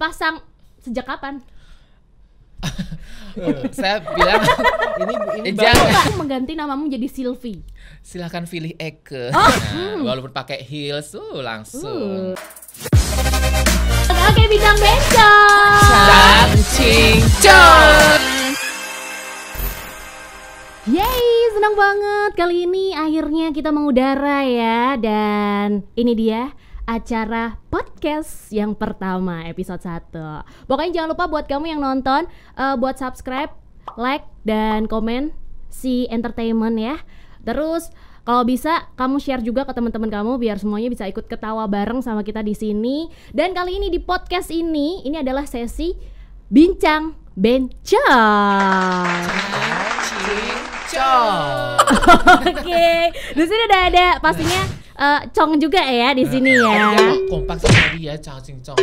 pasang sejak kapan? Eh, saya bilang ini ini eh, jangan aku mengganti namamu jadi Silvi. Silahkan pilih Eke. Oh, nah, hmm. Walaupun pakai heels tuh langsung. Uh. Oke, bintang bencong. cincin cing Yeay, senang banget kali ini akhirnya kita mengudara ya dan ini dia acara podcast yang pertama episode 1 Pokoknya jangan lupa buat kamu yang nonton uh, Buat subscribe, like, dan komen si entertainment ya Terus kalau bisa kamu share juga ke teman-teman kamu biar semuanya bisa ikut ketawa bareng sama kita di sini. Dan kali ini di podcast ini ini adalah sesi bincang bencang. Oke, di sini udah ada pastinya uh, Cong juga ya di sini ya. Iya, iya, kompak sekali ya Cong cing Cong.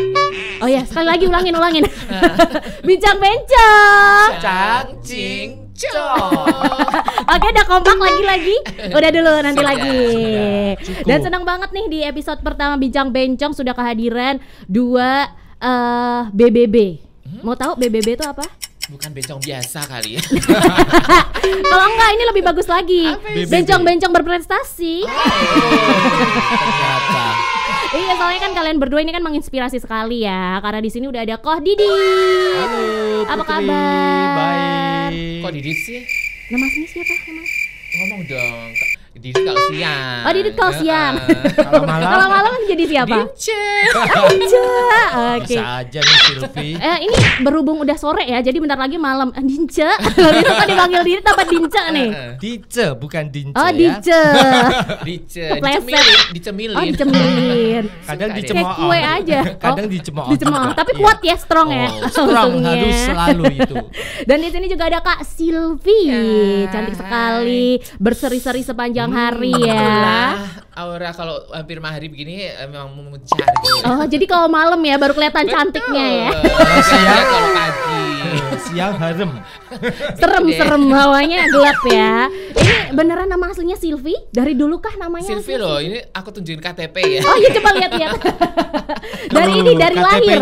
Oh ya, sekali lagi ulangin ulangin. Bincang bencong. Cang Cing cong. Oke, udah kompak lagi-lagi. Udah dulu nanti sudah, lagi. Sudah. Dan senang banget nih di episode pertama Bincang Bencong sudah kehadiran dua uh, eh, BBB. Hmm? Mau tahu BBB itu apa? bukan bencong biasa kali ya. Kalau enggak ini lebih bagus lagi. Bencong-bencong berprestasi. Oh, Iya, soalnya kan kalian berdua ini kan menginspirasi sekali ya. Karena di sini udah ada Koh Didi. Halo, Putri. Apa kabar? Baik. Koh Didi sih? Nama aslinya siapa? Emang? Ngomong dong di kalau siang. Oh, di kalau siang. kalau malam. kalau malam kan jadi siapa? Dince. Ah, Dince. Oke. Bisa aja nih Silvi. Eh, ini berhubung udah sore ya, jadi bentar lagi malam. Eh, Dince. Lalu itu kan dipanggil diri apa Dince nih? Dince, bukan Dince Oh, ya. Dince. Dince. Dicemilin, dicemilin. Oh, dicemilin. Kadang dicemooh. Kayak kue aja. Kadang oh, dicemooh. Dicemooh, tapi iya. kuat ya, strong ya. Oh, strong harus selalu itu. Dan di sini juga ada Kak Silvi. Ya. Cantik sekali, berseri-seri sepanjang siang hmm, hari ya. aura kalau hampir mahari begini eh, memang memucar. Gitu. Oh, jadi kalau malam ya baru kelihatan Betul. cantiknya ya. siang kalau pagi. siang harem. serem iya. serem hawanya gelap ya. Ini beneran nama aslinya Silvi? Dari dulu kah namanya? Silvi loh, ini aku tunjukin KTP ya. Oh iya coba lihat ya. dari ini dari lahir.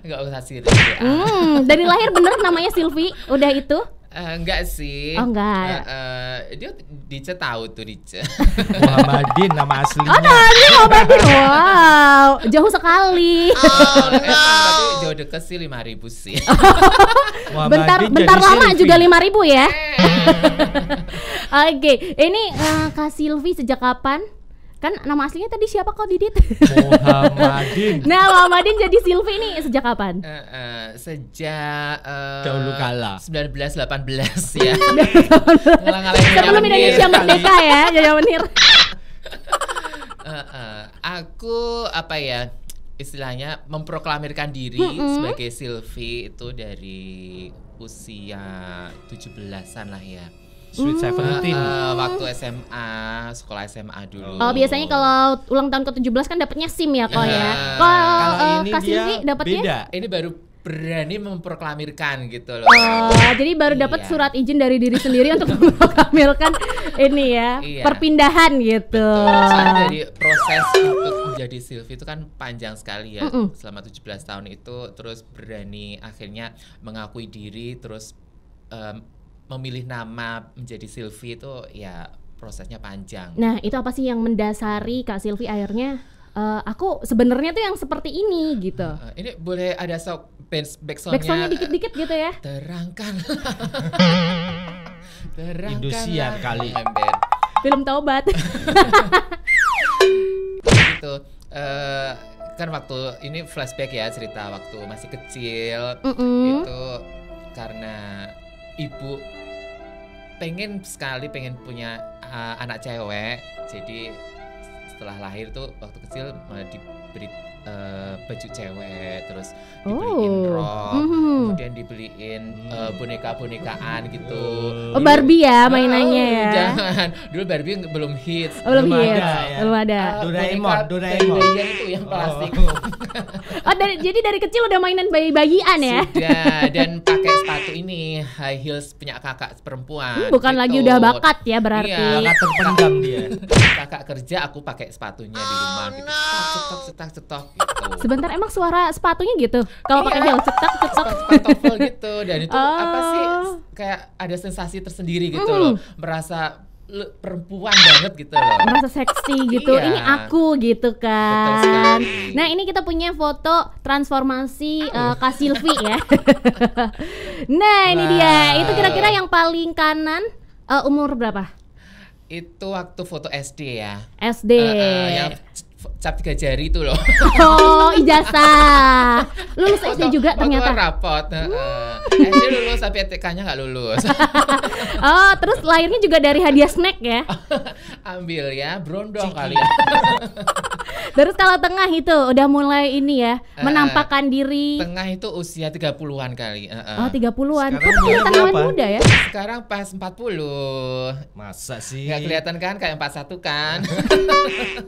Enggak usah sih. Hmm, dari lahir bener namanya Silvi. Udah itu. Uh, enggak sih. Oh, enggak. Uh, uh, dia Dice tahu tuh Dice. Muhammadin nama aslinya. Oh, namanya Muhammadin. Wow, jauh sekali. Oh, no. eh, jauh deket sih lima ribu sih. bentar bentar lama Sylvie. juga ribu ya. Eh. Oke, okay. ini uh, Kak Silvi sejak kapan? kan nama aslinya tadi siapa kok Didit? Muhammadin. nah, Muhammadin jadi Silvi nih sejak kapan? Uh, uh, sejak uh, kala 1918 ya. Sebelum Indonesia merdeka ya, jadi menir. uh, uh, aku apa ya? istilahnya memproklamirkan diri mm -hmm. sebagai Silvi itu dari usia 17-an lah ya. Sweet hmm. Seventeen. Uh, uh, waktu SMA, sekolah SMA dulu. Oh, biasanya kalau ulang tahun ke-17 kan dapatnya SIM ya kok ya. Eh, kalau uh, Kak Silvi dapatnya beda. Ini baru berani memproklamirkan gitu loh. Oh, jadi baru dapat iya. surat izin dari diri sendiri untuk memproklamirkan ini ya, iya. perpindahan gitu. Jadi dari proses untuk menjadi Sylvie itu kan panjang sekali ya. Mm -mm. Selama 17 tahun itu terus berani akhirnya mengakui diri terus um, memilih nama menjadi Silvi itu ya prosesnya panjang. Nah, itu apa sih yang mendasari Kak Silvi akhirnya uh, aku sebenarnya tuh yang seperti ini gitu. Uh, ini boleh ada sok backsoundnya back dikit-dikit gitu ya. Terangkan. terangkan. Indosiar kali. Ember. Film Taubat. gitu. Uh, kan waktu ini flashback ya cerita waktu masih kecil mm -mm. itu karena ibu pengen sekali pengen punya uh, anak cewek jadi setelah lahir tuh waktu kecil uh, diberi uh, baju cewek terus dibeliin oh. rok mm -hmm kemarin dibeliin uh, boneka-bonekaan gitu. Oh, Barbie ya ah, mainannya oh, ya. Jangan. Dulu Barbie belum hits. Oh, belum, hits. Ada, ya. Belum ada. Uh, Doraemon, Doraemon. itu yang plastik. Oh. oh, dari, jadi dari kecil udah mainan bayi-bayian ya. Sudah dan pakai sepatu ini high heels punya kakak perempuan. Hmm, bukan gitu. lagi udah bakat ya berarti. Iya, kakak terpendam dia. kakak kerja aku pakai sepatunya di rumah oh, gitu. No. Cetok cetok cetok gitu. Sebentar emang suara sepatunya gitu. Kalau iya. pakai heels cetok cetok. Cetok level gitu dan itu oh. apa sih ah. kayak ada sensasi tersendiri gitu mm. loh merasa perempuan banget gitu loh merasa seksi gitu iya. ini aku gitu kan nah ini kita punya foto transformasi uh, Kak Silvi ya nah ini nah. dia itu kira-kira yang paling kanan uh, umur berapa itu waktu foto SD ya SD uh, eh, uh, yang cap tiga jari itu loh. Oh, ijazah. Lulus SD juga waktu ternyata. rapot. Uh, SD lulus tapi ETK-nya nggak lulus. oh, terus lahirnya juga dari hadiah snack ya? Ambil ya, brondong kali ya. Terus kalau tengah itu udah mulai ini ya, uh, menampakkan diri. Tengah itu usia 30-an kali. Uh, uh. Oh, 30-an. Kok muda ya? Sekarang pas 40. Masa sih? Gak kelihatan kan kayak 41 kan?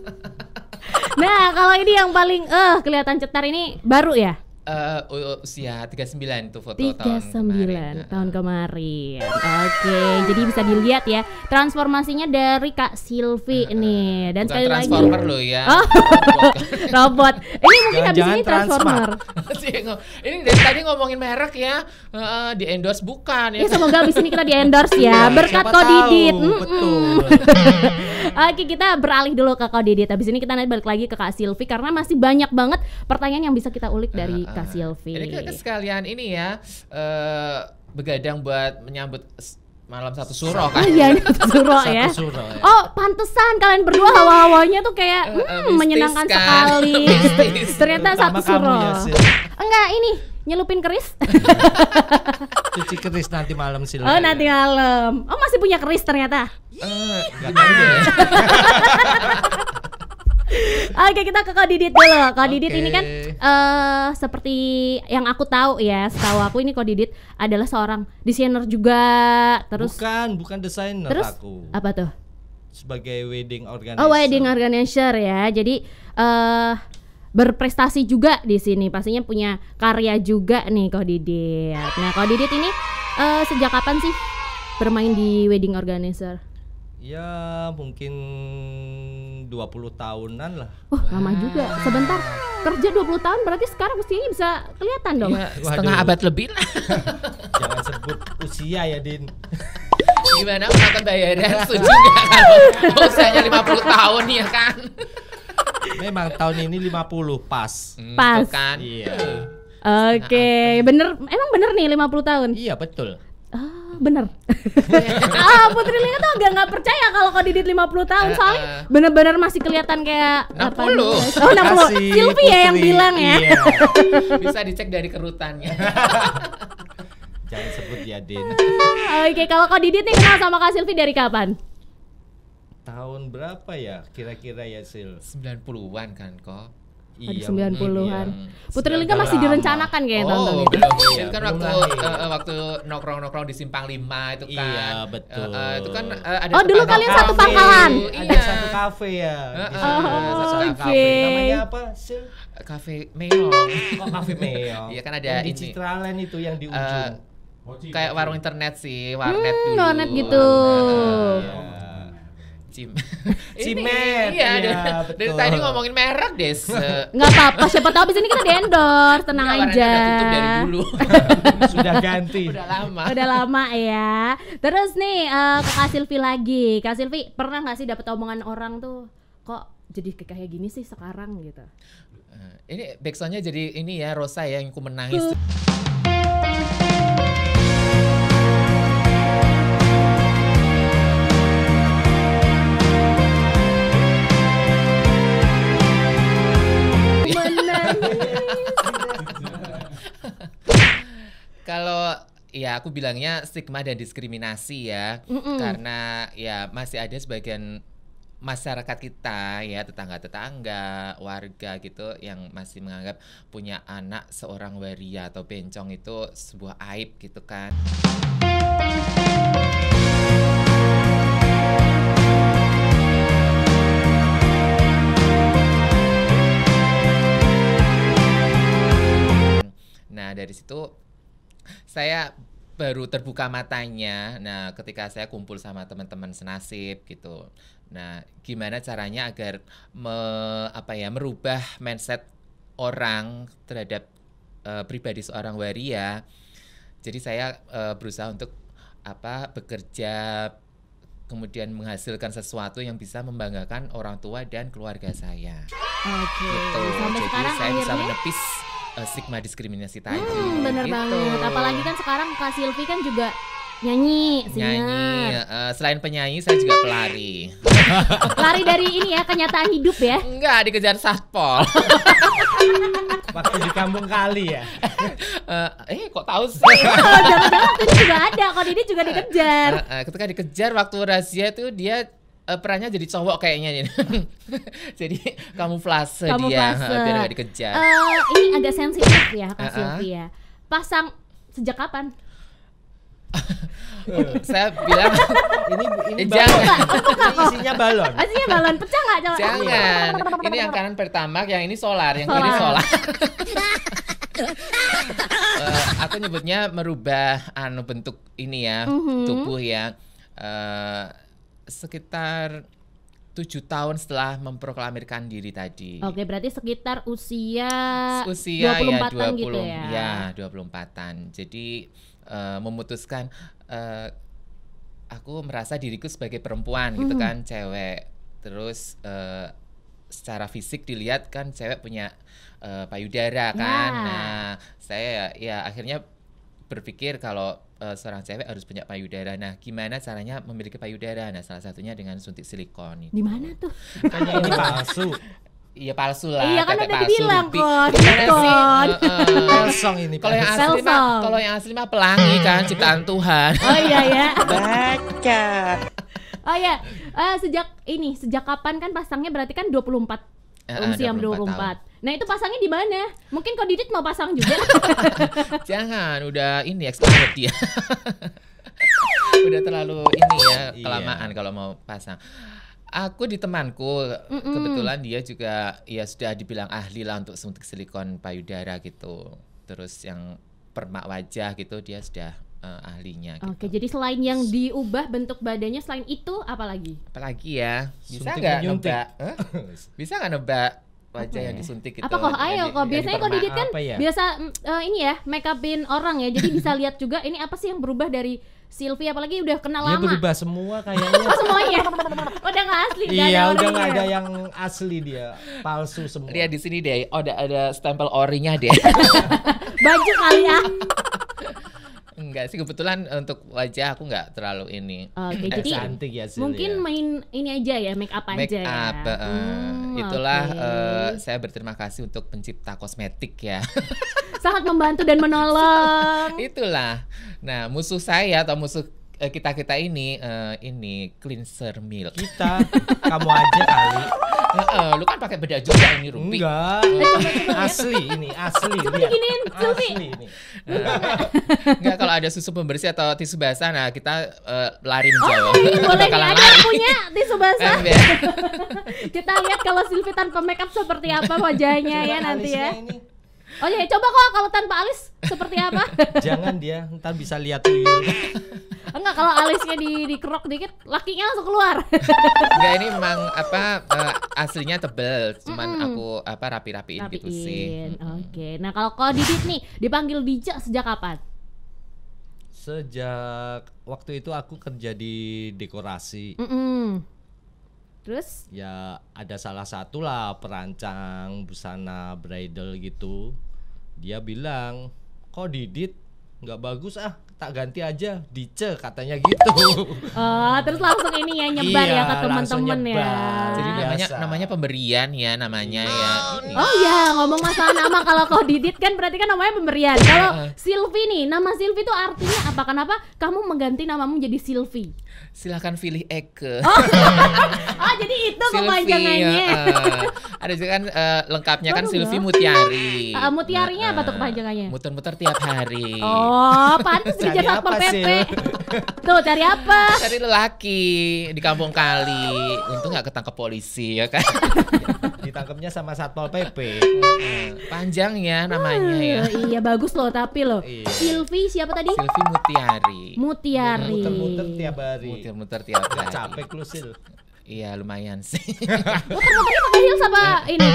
nah, kalau ini yang paling eh uh, kelihatan cetar ini baru ya? Uh, usia 39 tuh foto 39 tahun kemarin. tahun kemarin. Oke, okay. jadi bisa dilihat ya transformasinya dari Kak Silvi uh, nih. Dan sekali lagi transformer lo ya. Oh. robot. Ini mungkin habis ini transformer. ini dari tadi ngomongin merek ya. Uh, di endorse bukan ya. ya semoga habis ini kita di endorse ya. Iya, Berkat Siapa Kodidit. mm -mm. Betul. Oke, kita beralih dulu ke Kodidit. Habis ini kita nanti balik lagi ke Kak Silvi karena masih banyak banget pertanyaan yang bisa kita ulik dari Kak nah, Silvi. Ini sekalian ini ya uh, begadang buat menyambut malam satu suro kan? Ah, iya, satu ya. suro ya. Oh, pantesan kalian berdua hawa-hawanya tuh kayak uh, hmm, menyenangkan kan? sekali. Ternyata satu suro. Enggak, ini nyelupin keris. Cuci keris nanti malam sih. Oh, ya. nanti malam. Oh, masih punya keris ternyata. uh, Oke kita ke Kak Didit dulu Kak Didit ini kan uh, Seperti yang aku tahu ya Setahu aku ini Kak Didit adalah seorang desainer juga Terus Bukan, bukan desainer terus, aku Apa tuh? Sebagai wedding organizer Oh wedding organizer ya Jadi uh, berprestasi juga di sini Pastinya punya karya juga nih Kak Didit Nah Kak Didit ini uh, sejak kapan sih bermain di wedding organizer? Ya mungkin 20 tahunan lah. oh, lama juga. Sebentar. Kerja 20 tahun berarti sekarang usianya bisa kelihatan dong. Ya, waduh. Setengah abad lebih lah. Jangan sebut usia ya, Din. Gimana penonton bayarnya? setuju nggak kalau usianya 50 tahun ya kan? Memang tahun ini 50 pas. Hmm, pas. kan? Iya. Oke, okay. bener emang bener nih 50 tahun. Iya, betul. Oh bener ah Putri Lina tuh agak nggak percaya kalau kau didit 50 tahun eh, soalnya eh. bener-bener masih kelihatan kayak 60 oh 60 Silvi ya yang bilang ya iya. bisa dicek dari kerutannya jangan sebut ya Din ah, oke kalau kau didit nih kenal sama Kak Silvi dari kapan? tahun berapa ya kira-kira ya Sil? 90-an kan kok Iya, ada sembilan puluhan. Iya. Putri Lingga masih direncanakan kayak oh, tonton iya, itu. Betul, kan waktu uh, waktu nongkrong-nongkrong di simpang lima itu kan. Iya, betul. Uh, itu kan uh, ada Oh, dulu kalian satu pangkalan. Ada satu kafe ya. Oh, oke. Namanya apa? Kafe Meong. Oh, kafe Meong. Iya kan ada ini. Di Citraland itu yang di ujung. Kayak warung internet sih, warnet hmm, dulu. Warnet gitu. Oh, Cim Cimet. Iya, iya betul. Dari tadi ngomongin merek deh. Nggak apa-apa, siapa tahu abis ini kita di tenang Nggak, aja. tutup dari dulu. Sudah ganti. Udah lama. sudah lama ya. Terus nih uh, eh, ke Kak Silvi lagi. Kak Silvi pernah nggak sih dapat omongan orang tuh kok jadi kayak gini sih sekarang gitu? Eh, ini backsoundnya jadi ini ya Rosa ya yang ku menangis. uh. aku bilangnya stigma dan diskriminasi ya Mm-mm. karena ya masih ada sebagian masyarakat kita ya tetangga-tetangga warga gitu yang masih menganggap punya anak seorang waria atau bencong itu sebuah aib gitu kan. Nah dari situ saya baru terbuka matanya. Nah, ketika saya kumpul sama teman-teman senasib gitu. Nah, gimana caranya agar me, apa ya merubah mindset orang terhadap uh, pribadi seorang waria. Jadi saya uh, berusaha untuk apa bekerja kemudian menghasilkan sesuatu yang bisa membanggakan orang tua dan keluarga saya. Oke. Okay. Gitu. Jadi saya akhirnya... bisa menepis uh, eh, stigma diskriminasi tadi. Hmm, bener gitu. banget. Apalagi kan sekarang Kak Silvi kan juga nyanyi, singer. Nyanyi. Uh, selain penyanyi, saya juga pelari. pelari dari ini ya, kenyataan hidup ya? Enggak, dikejar satpol. Waktu di kampung kali ya. uh, eh, kok tahu sih? Oh, jangan-jangan waktu ini juga ada, kalau ini juga dikejar. Uh, uh, ketika dikejar waktu rahasia itu dia uh, perannya jadi cowok kayaknya ini jadi kamuflase, kamuflase dia biar gak dikejar. Uh, ini agak sensitif ya Kak uh -uh. Sylvia. Pasang sejak kapan? saya bilang ini ini eh, balon. isinya balon. Isinya balon pecah nggak jangan Jangan. Ini yang kanan pertama, yang ini solar, yang solar. kiri solar. uh, aku nyebutnya merubah anu bentuk ini ya, mm -hmm. tubuh ya. Uh, sekitar tujuh tahun setelah memproklamirkan diri tadi. Oke, berarti sekitar usia usia 24-an ya 20 gitu ya. dua 24-an. Ya, Jadi uh, memutuskan uh, aku merasa diriku sebagai perempuan gitu mm-hmm. kan, cewek. Terus uh, secara fisik dilihat kan cewek punya uh, payudara kan. Yeah. Nah, saya ya akhirnya berpikir kalau uh, seorang cewek harus punya payudara. Nah, gimana caranya memiliki payudara? Nah, salah satunya dengan suntik silikon. Di mana tuh? Kayaknya ini palsu. Iya palsu lah. Iya kan udah dibilang kok. Silikon. Kosong ini. Kalau yang asli mah, kalau yang asli mah pelangi kan ciptaan Tuhan. Oh iya ya. Baca. Oh iya. uh, sejak ini sejak kapan kan pasangnya berarti kan 24 empat usia 24. 24. Tahun. Nah itu pasangnya di mana? Mungkin kau Didit mau pasang juga? Jangan, udah ini expired ya. udah terlalu ini ya iya. kelamaan iya. kalau mau pasang. Aku di temanku mm -mm. kebetulan dia juga ya sudah dibilang ahli lah untuk suntik silikon payudara gitu. Terus yang permak wajah gitu dia sudah uh, ahlinya. Gitu. Oke, jadi selain yang diubah bentuk badannya, selain itu apalagi? Apalagi ya? Bisa nggak nebak? Huh? Bisa nggak nebak wajah okay. yang disuntik gitu. Apa kok ayo kok biasanya kok digit kan ya? biasa uh, ini ya makeupin orang ya. Jadi bisa lihat juga ini apa sih yang berubah dari Silvi apalagi udah kenal Dia lama. berubah semua kayaknya. oh, semuanya. Udah gak asli gak Iya, udah gak ada yang asli dia. Palsu semua. Lihat di sini deh. Oh, ada ada stempel orinya deh. Baju kali ya. enggak sih kebetulan untuk wajah aku nggak terlalu ini. Oke, okay, jadi eh, cantik ya Mungkin ya. main ini aja ya, make up make aja. Make ya. up. Ya. Uh, hmm, itulah okay. uh, eh, saya berterima kasih untuk pencipta kosmetik ya. Sangat membantu dan menolong. itulah. Nah, musuh saya atau musuh Eh, kita kita ini uh, ini cleanser milk. Kita, kamu aja kali. Uh, lu kan pakai bedak juga ini Rupi. Enggak. asli ini, asli. Coba diginiin, Asli ini. Enggak kalau ada susu pembersih atau tisu basah, nah kita uh, eh, lari oh, jauh Oh, ini boleh nih, ada yang punya tisu basah. kita lihat kalau Silvi tanpa makeup seperti apa wajahnya ya nanti ya. Ini Oh iya, coba kok kalau tanpa alis seperti apa? Jangan dia, ntar bisa lihat Enggak, kalau alisnya di dikerok dikit, lakinya langsung keluar. Enggak, ini emang apa uh, aslinya tebel, cuman mm -mm. aku apa rapi-rapiin gitu sih. Oke. Okay. Nah, kalau kau Didit nih, dipanggil bijak sejak kapan? Sejak waktu itu aku kerja di dekorasi. Mm -mm Terus? Ya ada salah satu lah perancang busana bridal gitu. Dia bilang, kok Didit nggak bagus ah tak ganti aja di katanya gitu. Oh, terus langsung ini ya nyebar ya iya, ya ke teman-teman ya. Jadi namanya namanya pemberian ya namanya oh, ya. Oh ya, ngomong masalah nama kalau kau Didit kan berarti kan namanya pemberian. Iya. Kalau Silvi nih, nama Silvi itu artinya apa? Kenapa kamu mengganti namamu jadi Silvi? Silahkan pilih Eke. Oh, oh jadi itu kepanjangannya. Uh, ada juga kan uh, lengkapnya kan Baru kan Silvi Mutiari. Uh, eh, mutiarinya uh, apa tuh kepanjangannya? Muter-muter tiap hari. Oh, pantas Kejar satpol PP. Tuh cari apa? Cari lelaki di kampung kali. Untung nggak ketangkep polisi ya kan. Ditangkapnya sama satpol PP. Panjang ya namanya ya. Iya bagus loh tapi loh. Iya. Silvi siapa tadi? Silvi Mutiari. Mutiari. Muter-muter tiap hari. Muter-muter tiap hari. Capek lu Sil. Iya lumayan sih. muter pernah pakai heels apa ini?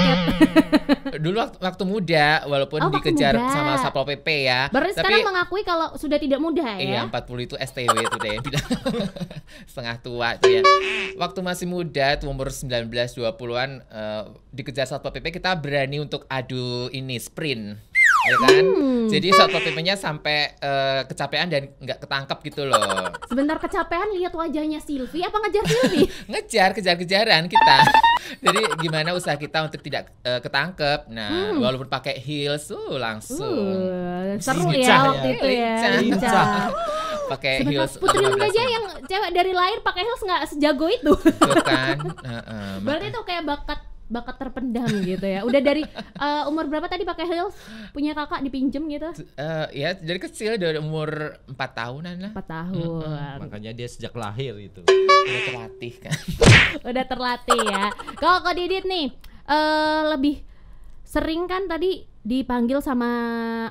Dulu waktu, waktu muda, walaupun oh, dikejar muda. sama satpol pp ya. Baru tapi, sekarang mengakui kalau sudah tidak muda ya. Iya 40 itu STW itu deh bilang setengah tua tuh ya. Waktu masih muda, tuh umur 19 20-an uh, dikejar satpol pp kita berani untuk adu ini sprint ya kan? Hmm. Jadi soto timenya sampai uh, kecapean dan nggak ketangkep gitu loh. Sebentar kecapean lihat wajahnya Silvi apa ngejar Silvi? ngejar, kejar-kejaran kita. Jadi gimana usaha kita untuk tidak uh, ketangkep? Nah, hmm. walaupun pakai heels uh langsung. Uh, seru ya, ya waktu itu ya. pakai heels Putri Lung aja yang cewek dari lahir pakai heels nggak sejago itu. Tuh kan. Uh, uh, Berarti itu kayak bakat bakat terpendam gitu ya. Udah dari uh, umur berapa tadi pakai heels? Punya kakak dipinjem gitu? Uh, ya dari kecil dari umur empat tahunan lah. 4 tahun. Hmm, makanya dia sejak lahir itu. Udah terlatih kan. Udah terlatih ya. Kok kok Didit nih uh, lebih sering kan tadi dipanggil sama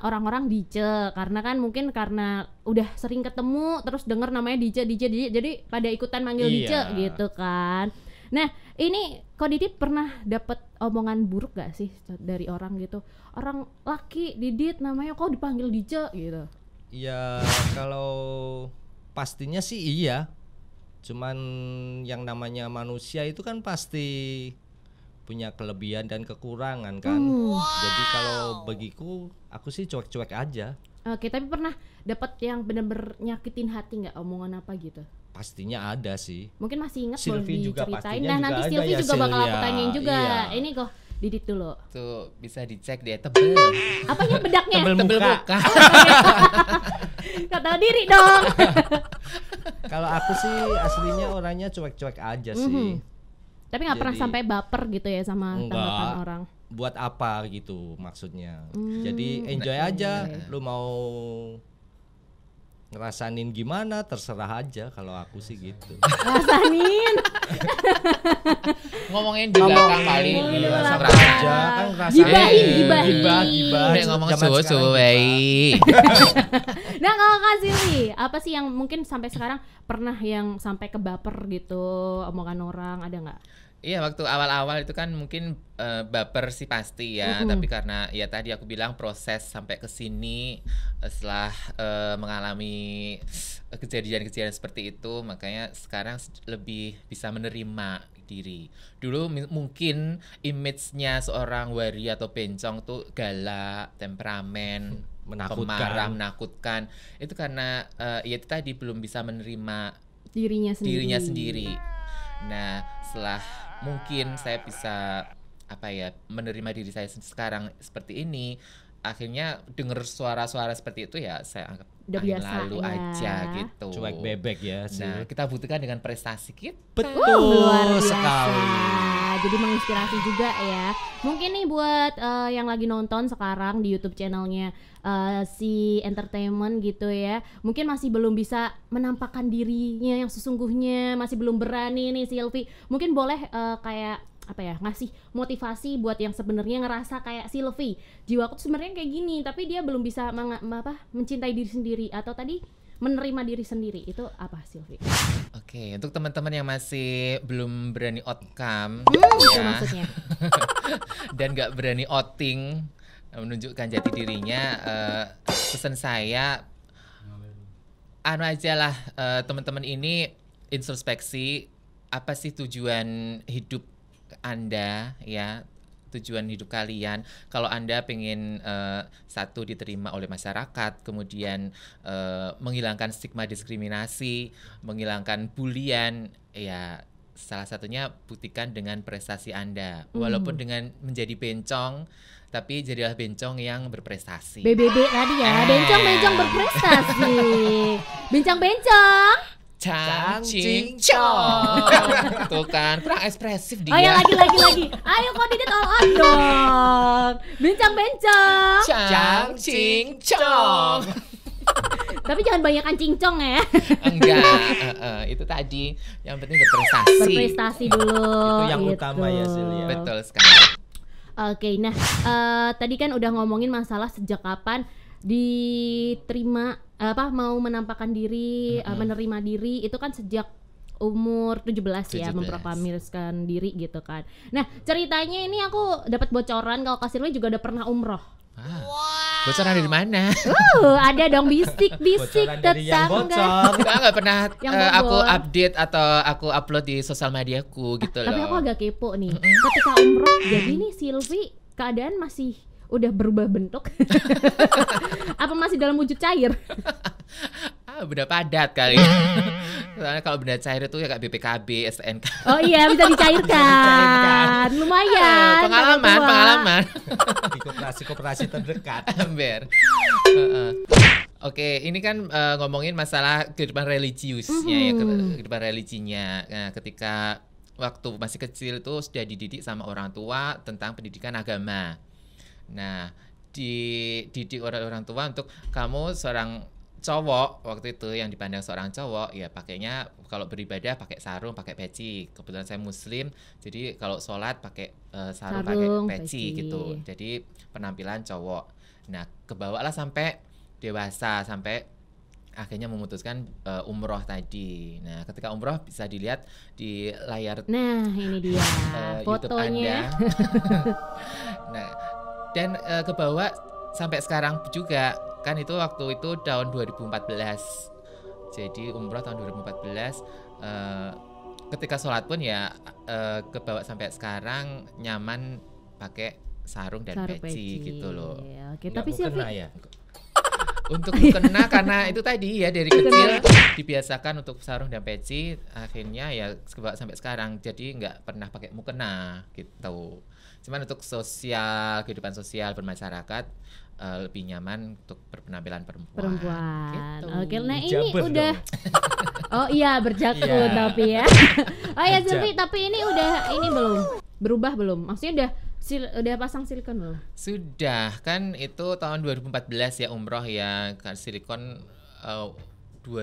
orang-orang DJ karena kan mungkin karena udah sering ketemu terus denger namanya DJ DJ DJ jadi pada ikutan manggil iya. DJ gitu kan. Nah, ini kok Didit pernah dapat omongan buruk gak sih dari orang gitu? Orang laki Didit namanya kok dipanggil Dice gitu. Ya, kalau pastinya sih iya. Cuman yang namanya manusia itu kan pasti punya kelebihan dan kekurangan kan. Hmm. Wow. Jadi kalau bagiku aku sih cuek-cuek aja. Oke, tapi pernah dapat yang bener-bener nyakitin hati nggak omongan apa gitu? pastinya ada sih mungkin masih inget Sylvie boleh juga diceritain nah nanti Sylvie ya, juga bakal aku tanyain juga iya. ini kok Didit dulu tuh bisa dicek dia tebel apanya bedaknya tebel muka, muka. Gak diri dong kalau aku sih aslinya orangnya cuek-cuek aja sih mm -hmm. tapi nggak pernah sampai baper gitu ya sama tanggapan orang buat apa gitu maksudnya Mm. jadi enjoy nah, aja iya, iya. lu mau ngerasanin gimana terserah aja kalau aku sih gitu ngerasanin ngomongin di belakang kali iya, ngerasain aja kan ngerasain gibah gibah gibah ngomong suwe suwe gitu, nah kalau kasih sih apa sih yang mungkin sampai sekarang pernah yang sampai ke baper gitu omongan orang ada nggak Iya waktu awal-awal itu kan mungkin uh, baper sih pasti ya, uhum. tapi karena ya tadi aku bilang proses sampai ke sini eh, setelah uh, mengalami kejadian-kejadian seperti itu, makanya sekarang lebih bisa menerima diri. Dulu mungkin image-nya seorang wari atau bencong tuh galak, temperamen, menakutkan. pemarah, menakutkan. Itu karena uh, ya tadi belum bisa menerima dirinya sendiri. Dirinya sendiri. Nah, setelah mungkin saya bisa apa ya menerima diri saya sekarang seperti ini akhirnya dengar suara-suara seperti itu ya saya anggap Udah biasa lalu ya. aja gitu. Cuek bebek ya sih. Nah, kita butuhkan dengan prestasi kita. Betul uh, luar biasa. sekali. Jadi menginspirasi juga ya. Mungkin nih buat uh, yang lagi nonton sekarang di YouTube channelnya uh, si entertainment gitu ya. Mungkin masih belum bisa menampakkan dirinya yang sesungguhnya, masih belum berani nih Silvi. Mungkin boleh uh, kayak apa ya ngasih motivasi buat yang sebenarnya ngerasa kayak si Levi jiwa aku sebenarnya kayak gini tapi dia belum bisa meng, apa mencintai diri sendiri atau tadi menerima diri sendiri itu apa Sylvie? Oke untuk teman-teman yang masih belum berani outcome hmm, gitu ya, itu maksudnya dan nggak berani outing menunjukkan jati dirinya uh, pesan saya anu aja lah uh, teman-teman ini introspeksi apa sih tujuan hidup anda ya tujuan hidup kalian. Kalau Anda pengen uh, eh, satu diterima oleh masyarakat, kemudian uh, menghilangkan stigma diskriminasi, menghilangkan bulian, ya salah satunya buktikan dengan prestasi Anda. Hmm. Walaupun dengan menjadi bencong, tapi jadilah bencong yang berprestasi. BBB tadi ya, eh. bencong-bencong berprestasi. Bencong-bencong cing cong. Tuh kan, kurang ekspresif dia. Oh ya, lagi lagi lagi. Ayo kandidat all out dong. Bincang Cang cing cong. Tapi jangan banyak kancing cong ya. Enggak, uh, uh, itu tadi yang penting berprestasi. Berprestasi dulu. itu yang gitu. utama ya Silvia. Betul sekali. Oke, okay, nah uh, tadi kan udah ngomongin masalah sejak kapan diterima apa mau menampakkan diri, mm -hmm. menerima diri itu kan sejak umur 17, 17 ya memproklamirkan diri gitu kan. Nah, ceritanya ini aku dapat bocoran kalau Kasirwe juga udah pernah umroh. Ah. Wow. Bocoran dari mana? Uh, ada dong bisik-bisik tetangga. Yang Enggak, enggak pernah yang uh, aku update atau aku upload di sosial mediaku gitu ah, loh. Tapi aku agak kepo nih. Ketika umroh jadi nih Silvi keadaan masih udah berubah bentuk? Apa masih dalam wujud cair? ah, benda padat kali. Soalnya kalau benda cair itu ya kayak BPKB, STNK. Oh iya, bisa dicairkan. bisa dicairkan. Lumayan. Uh, pengalaman, pengalaman. Di koperasi-koperasi terdekat. Ember. Uh, uh. Oke, ini kan uh, ngomongin masalah kehidupan religiusnya mm -hmm. ya, mm-hmm. kehidupan religinya. Nah, ketika waktu masih kecil itu sudah dididik sama orang tua tentang pendidikan agama. Nah, di oleh orang tua untuk kamu seorang cowok waktu itu yang dipandang seorang cowok ya pakainya kalau beribadah pakai sarung pakai peci kebetulan saya muslim jadi kalau sholat pakai uh, eh, sarung, sarung pakai peci, peci gitu jadi penampilan cowok nah kebawalah sampai dewasa sampai akhirnya memutuskan uh, umroh tadi. Nah, ketika umroh bisa dilihat di layar. Nah, ini dia uh, fotonya. YouTube Anda. nah, dan e, eh, ke bawah sampai sekarang juga kan itu waktu itu tahun 2014 jadi umroh tahun 2014 e, eh, ketika sholat pun ya e, eh, ke bawah sampai sekarang nyaman pakai sarung dan sarung peci, peci gitu loh ya, oke tapi siapa ya untuk kena karena itu tadi ya dari kecil dibiasakan untuk sarung dan peci akhirnya ya sampai sekarang jadi nggak pernah pakai mukena gitu Cuman untuk sosial, kehidupan sosial bermasyarakat uh, lebih nyaman untuk berpenampilan perempuan. Perempuan. Gitu. Oke, nah ini Jabber udah Oh iya berjaket yeah. Iya. tapi ya. oh iya Silvi, tapi ini udah ini belum berubah belum? Maksudnya udah Sil udah pasang silikon belum? Sudah kan itu tahun 2014 ya umroh ya kan silikon uh,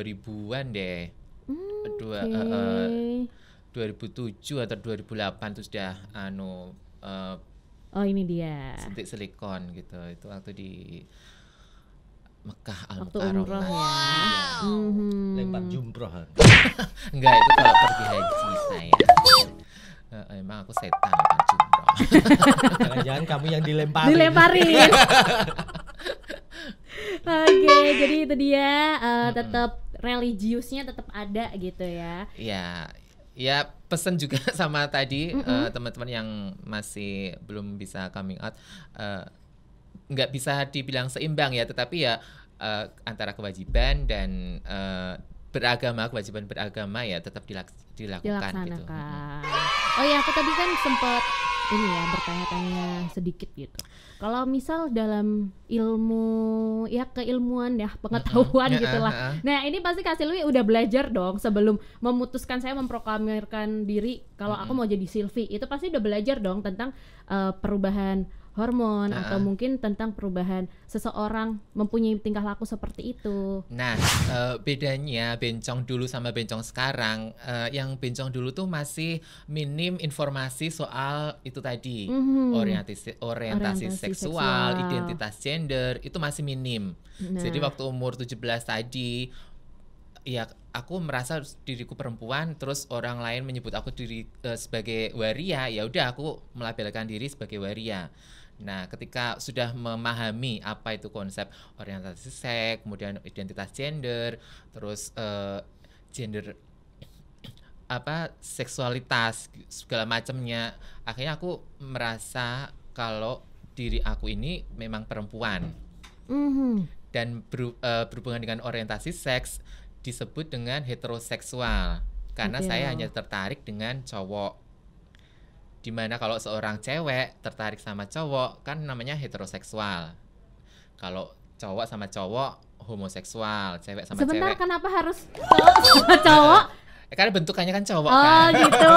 eh, 2000-an deh. Hmm, Dua, okay. uh, uh, 2007 atau 2008 itu sudah anu uh, oh ini dia suntik silikon gitu itu waktu di Mekah al Mukarram ya. Wow. Iya. hmm Lempar jumroh. Enggak itu kalau pergi haji saya. Uh, emang aku setan kan jumroh. Jangan-jangan kamu yang dilemparin. Dilemparin. Oke, okay, jadi itu dia uh, tetap religiusnya tetap ada gitu ya. Iya, ya pesan juga sama tadi mm -hmm. uh, teman-teman yang masih belum bisa coming out eh, nggak uh, bisa dibilang seimbang ya tetapi ya uh, antara kewajiban dan uh, beragama kewajiban beragama ya tetap dilak dilakukan gitu. Oh ya aku tadi kan sempat ini ya bertanya-tanya sedikit gitu. Kalau misal dalam ilmu ya keilmuan ya pengetahuan mm -hmm. gitulah. Nah ini pasti kasih lu udah belajar dong sebelum memutuskan saya memproklamirkan diri kalau mm -hmm. aku mau jadi Sylvie. itu pasti udah belajar dong tentang uh, perubahan hormon nah. atau mungkin tentang perubahan seseorang mempunyai tingkah laku seperti itu. Nah, uh, bedanya bencong dulu sama bencong sekarang, uh, yang bencong dulu tuh masih minim informasi soal itu tadi mm -hmm. orientasi orientasi, orientasi seksual, seksual, identitas gender itu masih minim. Nah. Jadi waktu umur 17 tadi ya aku merasa diriku perempuan terus orang lain menyebut aku diri uh, sebagai waria ya udah aku melabelkan diri sebagai waria Nah, ketika sudah memahami apa itu konsep orientasi seks, kemudian identitas gender, terus uh, gender apa seksualitas segala macamnya, akhirnya aku merasa kalau diri aku ini memang perempuan. Mm -hmm. Dan ber, uh, eh, berhubungan dengan orientasi seks disebut dengan heteroseksual karena okay, iya. saya hanya tertarik dengan cowok. Dimana kalau seorang cewek tertarik sama cowok kan namanya heteroseksual. Kalau cowok sama cowok homoseksual, cewek sama Sebentar, cewek. Sebentar kenapa harus cowok sama cowok? Ya, karena bentukannya kan cowok oh, kan. Oh gitu.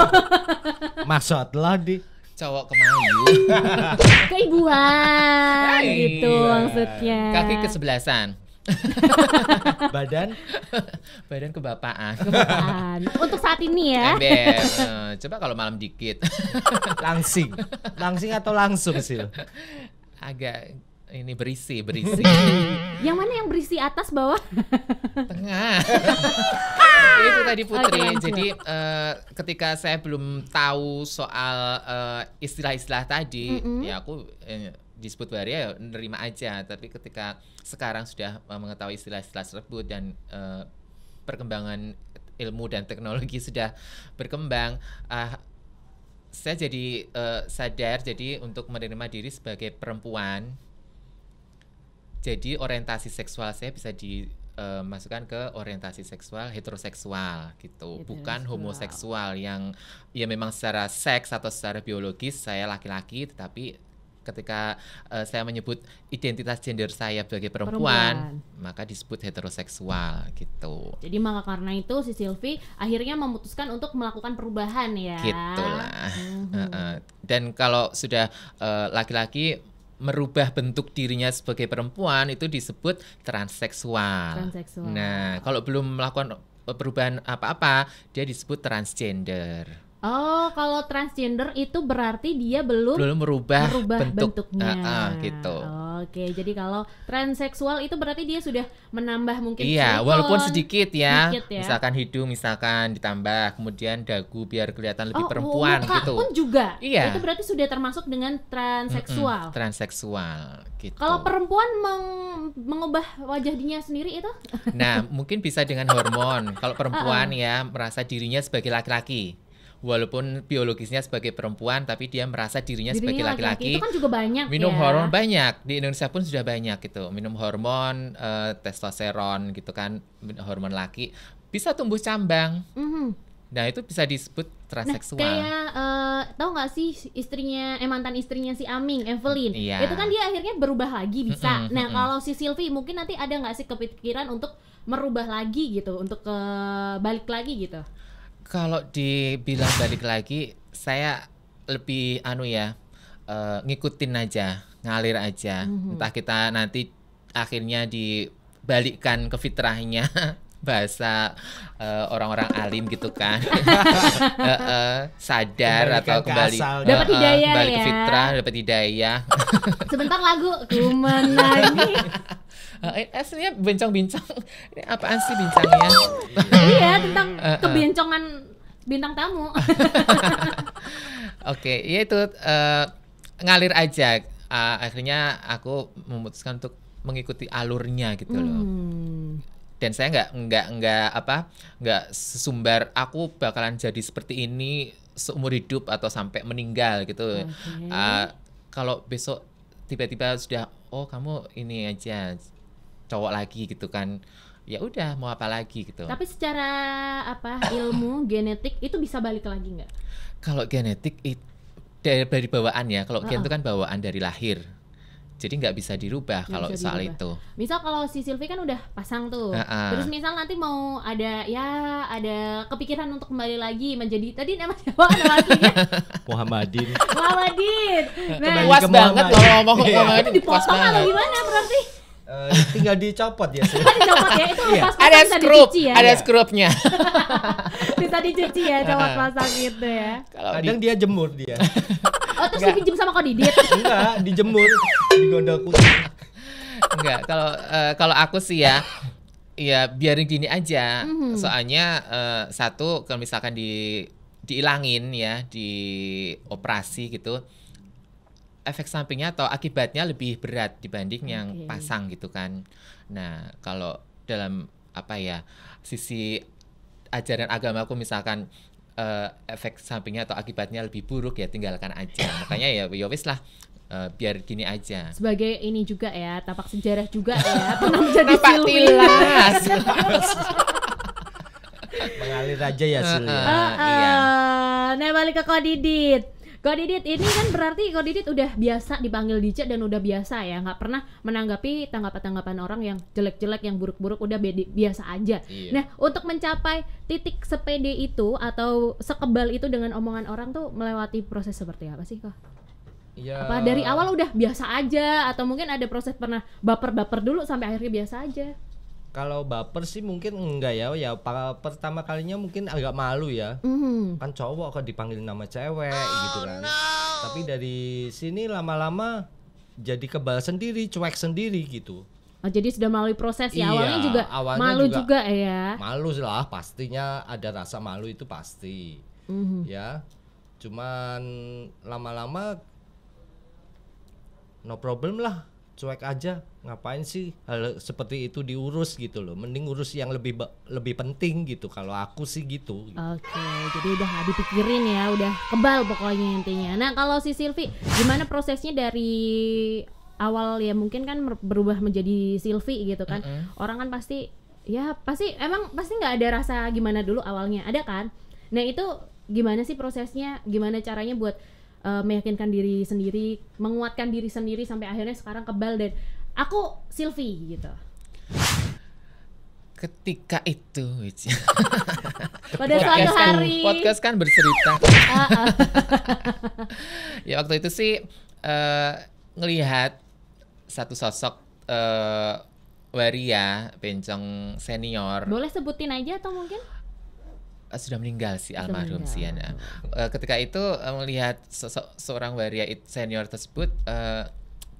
Maksudlah di cowok kemayu keibuan iya. gitu maksudnya kaki kesebelasan badan badan kebapaan. Kebapaan. Untuk saat ini ya. Ember. Eh, coba kalau malam dikit. langsing. Langsing atau langsung sih? Agak ini berisi, berisi. yang mana yang berisi atas bawah? Tengah. itu tadi Putri. Okay, Jadi uh, ketika saya belum tahu soal eh, istilah-istilah uh, tadi, mm -hmm. ya aku eh, disebut waria ya nerima aja tapi ketika sekarang sudah eh, mengetahui istilah-istilah tersebut dan uh, perkembangan ilmu dan teknologi sudah berkembang uh, saya jadi uh, sadar jadi untuk menerima diri sebagai perempuan jadi orientasi seksual saya bisa di masukkan ke orientasi seksual heteroseksual gitu, bukan homoseksual yang ya memang secara seks atau secara biologis saya laki-laki, tetapi ketika uh, saya menyebut identitas gender saya sebagai perempuan, perempuan, maka disebut heteroseksual gitu. Jadi maka karena itu si Sylvie akhirnya memutuskan untuk melakukan perubahan ya. Gitulah. Mm -hmm. Dan kalau sudah eh, laki-laki uh, merubah bentuk dirinya sebagai perempuan itu disebut transseksual. Transseksual. Nah, kalau belum melakukan eh, perubahan apa-apa, dia disebut transgender. Oh, kalau transgender itu berarti dia belum belum merubah, merubah bentuk, bentuknya. Uh, uh, gitu. Oke, jadi kalau transseksual itu berarti dia sudah menambah mungkin Iya, silikon, walaupun sedikit ya. sedikit ya. Misalkan hidung misalkan ditambah, kemudian dagu biar kelihatan lebih oh, perempuan muka gitu. pun juga. Iya. Itu berarti sudah termasuk dengan transseksual. Mm -mm, transseksual gitu. Kalau perempuan meng mengubah wajah dirinya sendiri itu? Nah, mungkin bisa dengan hormon. kalau perempuan uh -uh. ya merasa dirinya sebagai laki-laki walaupun biologisnya sebagai perempuan tapi dia merasa dirinya, dirinya sebagai laki-laki. Itu kan juga banyak Minum ya. hormon banyak. Di Indonesia pun sudah banyak gitu. Minum hormon uh, testosteron gitu kan, hormon laki bisa tumbuh cambang. Mm -hmm. Nah itu bisa disebut nah, transseksual. Nah, kayak uh, tau gak sih istrinya eh mantan istrinya si Aming, Evelyn. Iya. Itu kan dia akhirnya berubah lagi bisa. Mm -hmm, nah kalau si Silvi mungkin nanti ada gak sih kepikiran untuk merubah lagi gitu, untuk ke eh, balik lagi gitu. Kalau dibilang balik lagi, saya lebih anu ya, uh, ngikutin aja, ngalir aja. Mm-hmm. Entah kita nanti akhirnya dibalikkan ke fitrahnya bahasa uh, orang-orang alim gitu kan uh, uh, sadar Kembalikan atau kembali ke uh, dapat hidayah uh, kembali ya. ke fitrah dapat hidayah sebentar lagu kumenangi Uh, aslinya bincang-bincang, Ini apaan sih bincangnya? iya, iya tentang eh, kebincangan bintang tamu. Oke, okay, ya itu uh, ngalir aja. Uh, akhirnya aku memutuskan untuk mengikuti alurnya gitu hmm. loh. Dan saya nggak nggak nggak apa nggak sesumbar aku bakalan jadi seperti ini seumur hidup atau sampai meninggal gitu. Okay. Uh, kalau besok tiba-tiba sudah oh kamu ini aja cowok lagi gitu kan ya udah mau apa lagi gitu tapi secara apa ilmu genetik itu bisa balik lagi nggak kalau genetik itu dari, dari bawaan ya kalau uh -uh. gen itu kan bawaan dari lahir jadi nggak bisa dirubah gak kalau bisa soal dirubah. itu. Misal kalau si Silvi kan udah pasang tuh, uh -uh. terus misal nanti mau ada ya ada kepikiran untuk kembali lagi menjadi tadi nama siapa kan nama aslinya? Muhammadin. Muhammadin. Nah, puas banget kalau ngomong iya. Muhammadin. Itu dipotong atau gimana berarti? Uh, tinggal dicopot ya. sih dicopot ya. Itu iya. ada skrup, ya. ada skrupnya. bisa dicuci ya copot pasang gitu ya. Kalau kadang di... dia jemur dia. oh terus Nggak. dipinjam sama Didit? Enggak, dijemur, gondol kucing. Enggak, kalau uh, kalau aku sih ya ya biarin gini aja. Mm -hmm. Soalnya uh, satu kalau misalkan di diilangin ya, di operasi gitu efek sampingnya atau akibatnya lebih berat dibanding okay. yang pasang gitu kan. Nah, kalau dalam apa ya sisi ajaran agama, aku misalkan uh, efek sampingnya atau akibatnya lebih buruk ya tinggalkan aja. Makanya ya yowis ya lah uh, biar gini aja. Sebagai ini juga ya, tapak sejarah juga ya, pernah menjadi Mengalir aja ya Sul. Uh, uh, uh, iya. Nah balik ke Kodidit Gak, Didit ini kan berarti Ko Didit udah biasa dipanggil DJ dan udah biasa ya nggak pernah menanggapi tanggapan-tanggapan orang yang jelek-jelek yang buruk-buruk udah biasa aja. Iya. Nah untuk mencapai titik sepede itu atau sekebal itu dengan omongan orang tuh melewati proses seperti apa sih kok? Ya. Apa dari awal udah biasa aja atau mungkin ada proses pernah baper-baper dulu sampai akhirnya biasa aja? kalau baper sih mungkin enggak ya ya pertama kalinya mungkin agak malu ya mm. kan cowok kok dipanggil nama cewek oh, gitu kan no. tapi dari sini lama-lama jadi kebal sendiri cuek sendiri gitu oh, jadi sudah melalui proses ya iya, awalnya juga awalnya malu juga, juga ya malu lah pastinya ada rasa malu itu pasti mm. ya cuman lama-lama no problem lah cuek aja ngapain sih hal seperti itu diurus gitu loh mending urus yang lebih lebih penting gitu kalau aku sih gitu, oke okay, jadi udah dipikirin ya udah kebal pokoknya intinya nah kalau si Silvi gimana prosesnya dari awal ya mungkin kan berubah menjadi Silvi gitu kan mm -hmm. orang kan pasti ya pasti emang pasti nggak ada rasa gimana dulu awalnya ada kan nah itu gimana sih prosesnya gimana caranya buat uh, meyakinkan diri sendiri, menguatkan diri sendiri sampai akhirnya sekarang kebal dan aku Sylvie gitu. Ketika itu, pada suatu kan- hari kan, podcast kan bercerita. ya waktu itu sih uh, ngelihat satu sosok uh, waria bencong senior. Boleh sebutin aja atau mungkin? Eh, sudah meninggal si almarhum Siana. Ya. Uh, eh, ketika itu uh, melihat se se seorang waria senior tersebut, uh,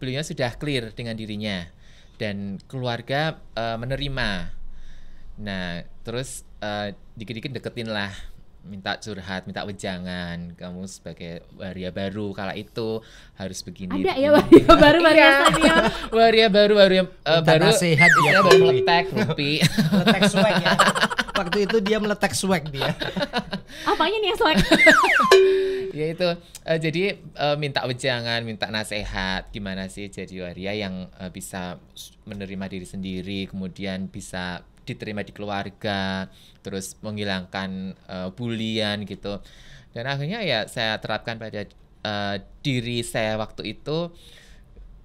beliau sudah clear dengan dirinya dan keluarga uh, menerima. Nah, terus dikit dikit-dikit deketin lah, minta curhat, minta wejangan. Kamu sebagai waria baru kala itu harus begini. Ada ya begini. ya waria baru waria iya. senior. waria baru waria uh, baru. sehat, ya, baru letek, rupi, letek swag ya. waktu itu dia meletak swag dia. Apanya nih yang swag? ya itu uh, jadi uh, minta wejangan, minta nasihat gimana sih jadi waria yang uh, bisa menerima diri sendiri, kemudian bisa diterima di keluarga, terus menghilangkan uh, bulian gitu. Dan akhirnya ya saya terapkan pada uh, diri saya waktu itu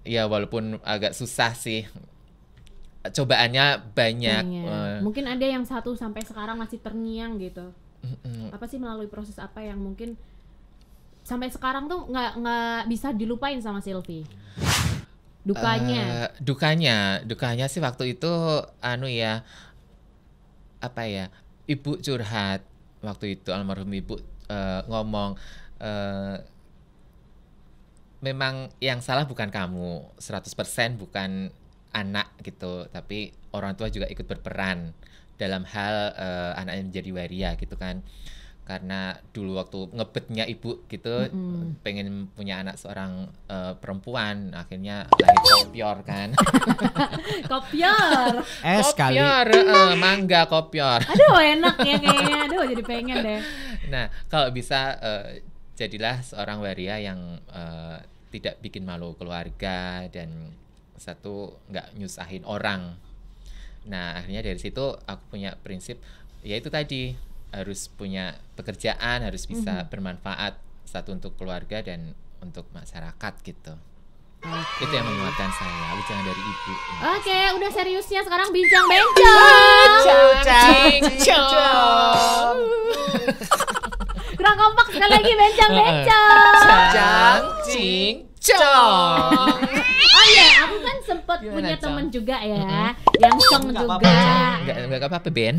ya walaupun agak susah sih cobaannya banyak. banyak. Uh. Eh. Mungkin ada yang satu sampai sekarang masih terngiang gitu. Uh, uh, Apa sih melalui proses apa yang mungkin sampai sekarang tuh nggak nggak bisa dilupain sama Silvi? Dukanya. Uh, dukanya, dukanya sih waktu itu anu ya apa ya? Ibu curhat waktu itu almarhum ibu uh, ngomong uh, memang yang salah bukan kamu, 100% bukan anak gitu tapi orang tua juga ikut berperan dalam hal uh, anaknya menjadi waria gitu kan karena dulu waktu ngebetnya ibu gitu mm-hmm. pengen punya anak seorang uh, perempuan akhirnya lahir kopior kan kopior eh, kali uh, eh, mangga kopior aduh enak ya kayaknya aduh jadi pengen deh nah kalau bisa uh, jadilah seorang waria yang uh, tidak bikin malu keluarga dan satu nggak nyusahin orang nah akhirnya dari situ aku punya prinsip yaitu tadi harus punya pekerjaan harus bisa mm -hmm. bermanfaat satu untuk keluarga dan untuk masyarakat gitu Okay. Itu yang menguatkan saya, ucapan dari ibu. Oke, okay, udah seriusnya sekarang bincang bencong. Bincang Kurang kompak sekali lagi bencang bencong. Bincang bincang sempat punya teman juga ya, mm-hmm. yang song gak juga. Apa-apa. Gak, gak apa-apa Ben.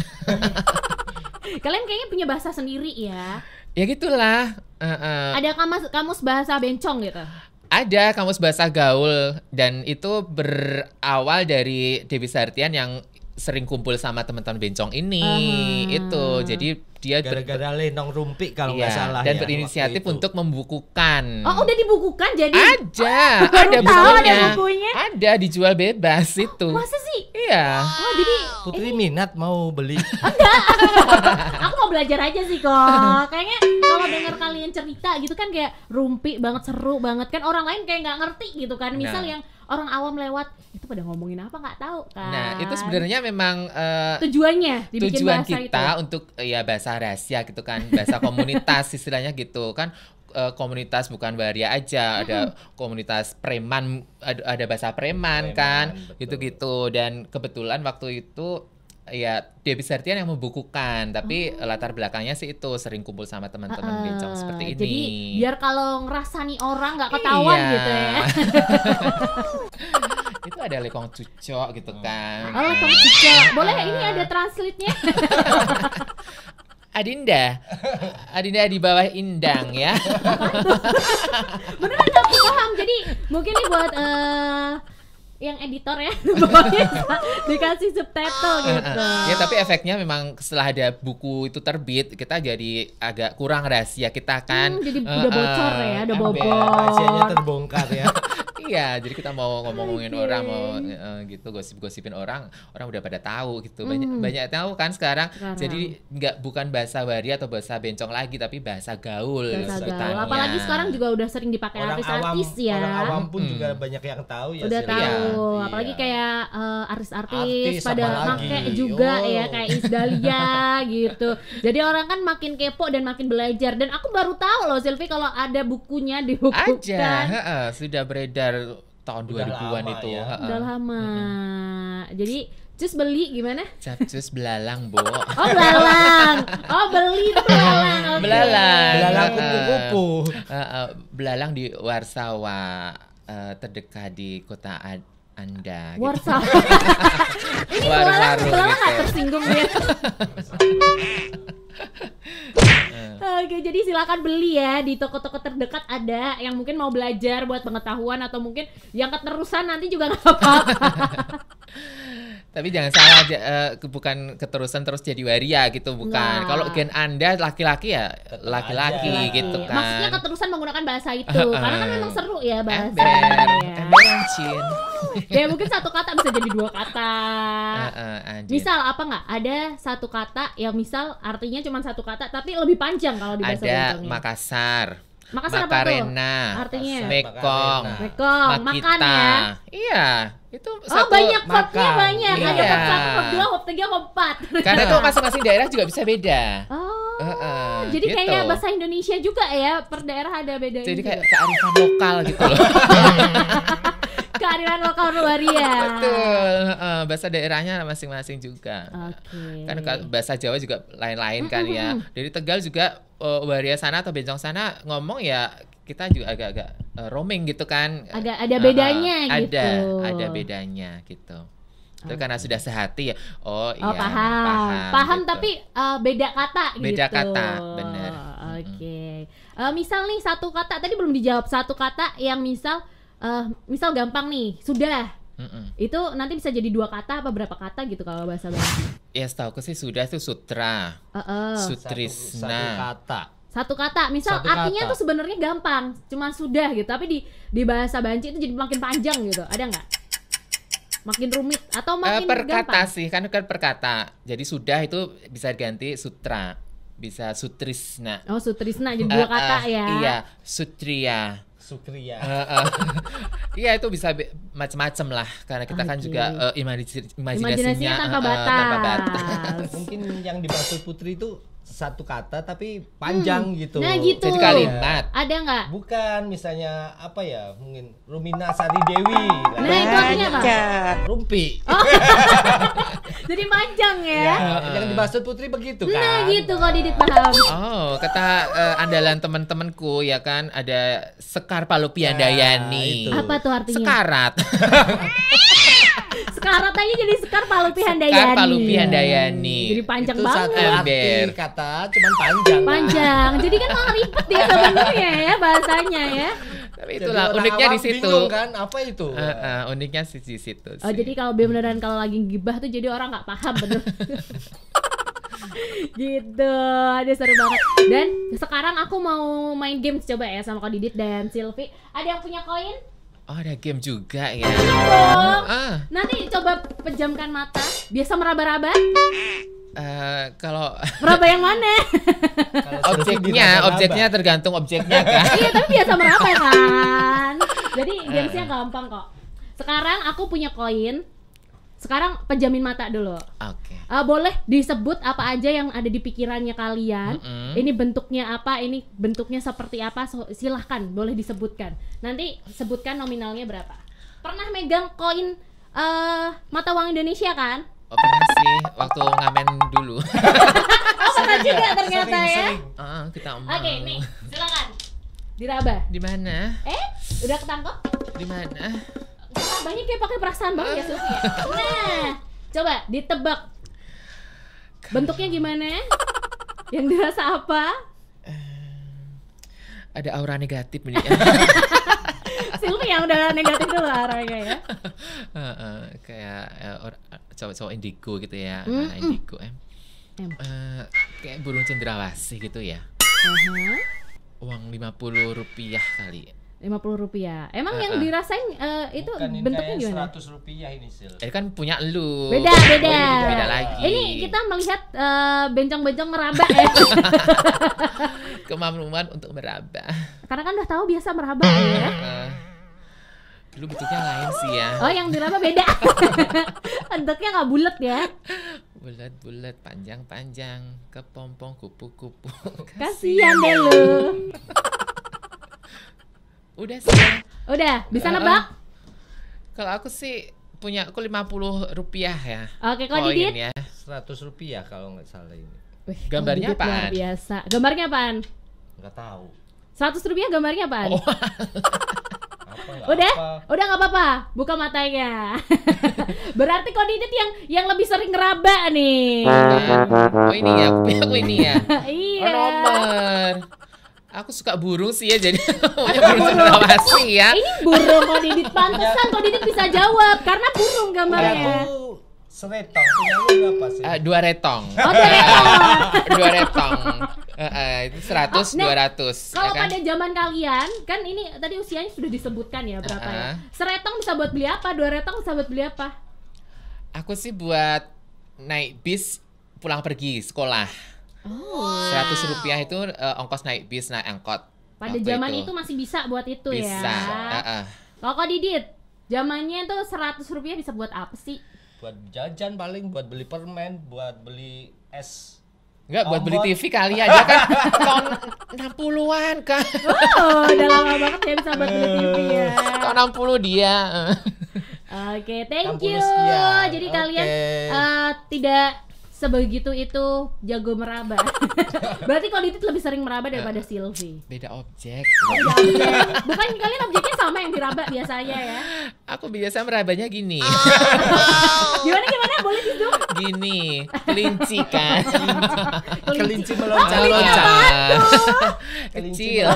Kalian kayaknya punya bahasa sendiri ya. Ya gitulah. Uh, uh. Ada kamus kamus bahasa bencong gitu. Ada kamus bahasa gaul dan itu berawal dari Dewi Sartian yang sering kumpul sama teman-teman bencong ini uh-huh. itu jadi dia gara-gara lenong rumpik kalau iya, nggak salah dan ya, berinisiatif untuk membukukan. Oh, udah dibukukan jadi? Ada, oh, ada ada bukunya. Ada dijual bebas oh, itu. Masa sih? Iya. Oh, jadi Putri ini... minat mau beli. Enggak. Aku mau belajar aja sih kok. Kayaknya kalau dengar kalian cerita gitu kan kayak rumpik banget, seru banget kan orang lain kayak nggak ngerti gitu kan. Misal nah. yang orang awam lewat itu pada ngomongin apa nggak tahu kan nah itu sebenarnya memang uh, tujuannya tujuan kita itu. untuk ya bahasa rahasia gitu kan bahasa komunitas istilahnya gitu kan eh, komunitas bukan waria aja, -hmm. ada komunitas preman, ada, ada bahasa preman, preman kan, gitu-gitu. Dan kebetulan waktu itu ya dia bisa artian yang membukukan tapi oh. latar belakangnya sih itu sering kumpul sama teman-teman uh, uh, bencong seperti ini jadi biar kalau ngerasani orang nggak ketahuan iya. gitu ya itu ada lekong cucok gitu oh. kan oh lekong iya. cucok boleh ini ada translate-nya Adinda Adinda di bawah indang ya beneran nggak paham jadi mungkin nih buat uh, yang editor ya dikasih subtitle ah, ah, gitu. Ah. Ya tapi efeknya memang setelah ada buku itu terbit kita jadi agak kurang rahasia kita kan. Hmm, jadi uh, udah eh, bocor uh, ya, udah eh, bobor. Rahasianya terbongkar ya. iya jadi kita mau ngomongin okay. orang mau uh, gitu gosip-gosipin orang orang udah pada tahu gitu banyak mm. banyak tahu kan sekarang, sekarang. jadi nggak bukan bahasa bari atau bahasa bencong lagi tapi bahasa gaul bahasa gitu, gaul apalagi sekarang juga udah sering dipakai artis-artis ya orang awam pun hmm. juga banyak yang tahu ya udah sering. tahu ya. apalagi iya. kayak uh, artis-artis pada pakai juga oh. ya kayak Isdalia gitu jadi orang kan makin kepo dan makin belajar dan aku baru tahu loh Sylvie, kalau ada bukunya di aja kan. sudah beredar sekitar tahun 2000-an itu. Ya. Uh -uh. Udah lama. Mm-hmm. Jadi Cus beli gimana? Cus belalang, Bo. Oh, belalang. Oh, beli belalang. Okay. Belalang. Belalang kupu-kupu. Uh, uh, belalang di Warsawa uh, terdekat di kota Ad anda gitu. Warsawa. Gitu. Ini belalang, belalang gitu. gak tersinggung ya. Eh. Oke, jadi silakan beli ya di toko-toko terdekat ada yang mungkin mau belajar buat pengetahuan atau mungkin yang keterusan nanti juga nggak apa-apa. Tapi jangan salah, uh, bukan keterusan terus jadi waria gitu, bukan. Nah. Kalau gen Anda laki-laki ya laki-laki gitu kan. Maksudnya keterusan menggunakan bahasa itu, karena kan memang seru ya bahasa. Ember, ya. ya mungkin satu kata bisa jadi dua kata. Uh, uh, misal apa nggak? Ada satu kata yang misal artinya cuma satu kata tapi lebih panjang kalau di bahasa Ada Bintangnya. Makassar. Makassar Makarena, apa tuh? Artinya Mekong, Mekong, makan ya. Iya, itu oh, satu banyak hopnya banyak. Iya. Ada hop satu, hop dua, hop tiga, hop empat. Karena itu masing-masing daerah juga bisa beda. Oh. Uh, uh, jadi gitu. kayaknya bahasa Indonesia juga ya per daerah ada beda. Jadi kayak kearifan lokal gitu loh. kearifan lokal ya. Betul. Uh, bahasa daerahnya masing-masing juga. Okay. Kan bahasa Jawa juga lain-lain kan ya. Dari Tegal juga uh, Waria sana atau Bencong sana ngomong ya kita juga agak-agak uh, roaming gitu kan. Ada ada bedanya gitu. Ada ada bedanya gitu. Itu okay. karena sudah sehati ya. Oh, oh iya. paham. Paham, paham gitu. tapi uh, beda kata gitu. beda gitu. kata, benar. Oke. Okay. Uh, misal nih satu kata tadi belum dijawab satu kata yang misal uh, misal gampang nih sudah Mm -mm. Itu nanti bisa jadi dua kata apa berapa kata gitu kalau bahasa Bali? Ya setahu aku sih sudah itu sutra. Uh -uh. Sutrisna. Satu, satu kata. Satu kata. Misal satu artinya kata. tuh sebenarnya gampang, cuma sudah gitu. Tapi di di bahasa Banci itu jadi makin panjang gitu. Ada nggak? Makin rumit atau eh, makin uh, perkata gampang? sih, kan kan perkata. Jadi sudah itu bisa ganti sutra. Bisa sutrisna. Oh, sutrisna jadi eh, dua kata uh, kata ya. Iya, sutria sukria iya itu bisa macam-macam lah karena kita ah, kan iya. juga uh, imajinasi, imajinasinya, eh, eh, tanpa batas. Uh, tanpa batas. Mungkin yang dimaksud Putri itu satu kata tapi panjang hmm. gitu. Nah gitu. Jadi kalimat. Ada nggak? Bukan, misalnya apa ya? Mungkin Rumina Sari Dewi. Nah, itu artinya apa? Rumpi. Oh. Jadi panjang ya. ya Yang dimaksud Putri begitu nah, kan? Nah gitu kalau Didit paham. Oh, kata uh, andalan teman-temanku ya kan ada Sekar Palopian nah, Dayani. Apa tuh artinya? Sekarat. sekarat aja jadi sekar Palupi Handayani. Sekar Palupi Handayani. Jadi panjang itu banget. Satu arti kata cuman panjang. Panjang. Jadi kan malah ribet ya sebenarnya ya bahasanya ya. Tapi itulah jadi uniknya di situ. kan apa itu? Uh, uh, uniknya sih di situ. Oh, sih. Oh jadi kalau beneran kalau lagi gibah tuh jadi orang nggak paham bener. gitu ada seru banget dan sekarang aku mau main game coba ya sama kak Didit dan Silvi ada yang punya koin Oh ada game juga ya. Iya dong. Ah. Nanti coba pejamkan mata. Biasa meraba-raba. Uh, eh, kalau meraba yang mana? objeknya, objeknya tergantung objeknya kan. iya tapi biasa meraba ya, kan. Jadi eh. gamesnya gampang kok. Sekarang aku punya koin sekarang pejamin mata dulu. Oke. Okay. Uh, eh, boleh disebut apa aja yang ada di pikirannya kalian. Mm -hmm. Ini bentuknya apa? Ini bentuknya seperti apa? So, silahkan, boleh disebutkan. Nanti sebutkan nominalnya berapa. Pernah megang koin uh, mata uang Indonesia kan? Oh, pernah sih waktu ngamen dulu. oh, pernah juga ya? ternyata sering, ya. Sering. Uh, kita Oke, okay, nih, silakan. Diraba. Di mana? Eh, udah ketangkep? Di mana? banyak kayak pakai perasaan banget ya Sufi. Nah, coba ditebak. Bentuknya gimana? Yang dirasa apa? Eh, ada aura negatif nih. Silvi yang udah negatif dulu auranya ya. Uh, kayak eh, cowok-cowok indigo gitu ya, mm indigo eh. em. Mm. Uh, kayak burung cendrawasih gitu ya. Uang lima puluh rupiah kali lima puluh rupiah. Emang uh, yang eh, eh. dirasain uh, itu bentuknya gimana? Seratus rupiah ini sih. eh, kan punya lu. Beda beda. Oh, beda lagi. Ini kita melihat bencong bencong-bencong meraba ya. Kemampuan untuk meraba. Karena kan udah tahu biasa meraba ya. Uh, dulu bentuknya lain sih ya. Oh yang diraba beda. bentuknya nggak bulat ya bulat-bulat panjang-panjang kepompong kupu-kupu kasihan deh lu Udah sih. Udah, bisa uh, nebak? kalau aku sih punya aku lima puluh rupiah ya. Oke, kalau Didit? Ya. seratus rupiah kalau nggak salah ini. Wih, gambarnya apa? biasa. Gambarnya apaan? Enggak tahu. Seratus rupiah gambarnya apaan? Oh. apa, udah, apa. udah nggak apa-apa. Buka matanya. Berarti kok Didit yang yang lebih sering ngeraba nih. Nah, oh ini ya, aku oh ini ya. iya. Oh, nomor. Aku suka burung sih ya jadi burung cendrawasih ya. Ini burung kok Didit pantesan kok Didit bisa jawab karena burung gambarnya. Aku seretong. Punya apa sih? Eh, dua retong. Oh, dua retong. dua retong. itu seratus nah, dua ratus. Ya kalau ya kan? pada zaman kalian kan ini tadi usianya sudah disebutkan ya berapa uh -uh. ya. Seretong bisa buat beli apa? Dua retong bisa buat beli apa? Aku sih buat naik bis pulang pergi sekolah. Oh. rupiah itu uh, ongkos naik bis naik angkot. Pada zaman itu. itu masih bisa buat itu bisa. ya. Bisa. Uh-uh. kok Didit, zamannya itu seratus rupiah bisa buat apa sih? Buat jajan paling, buat beli permen, buat beli es. Enggak, buat beli TV kali aja kan tahun 60-an kan. Wow, udah lama banget ya bisa buat beli TV ya. Tahun 60 dia. Oke, okay, thank you. Sekian. Jadi okay. kalian uh, tidak sebegitu itu jago meraba. Berarti kalau Didit lebih sering meraba daripada uh, eh, Silvi. Beda objek. Beda objek. Bukan kalian objeknya sama yang diraba biasanya ya? Aku biasa merabanya gini. Oh, gimana gimana boleh di Gini, kelinci kan. kelinci meloncat. Kelinci meloncat. Kecil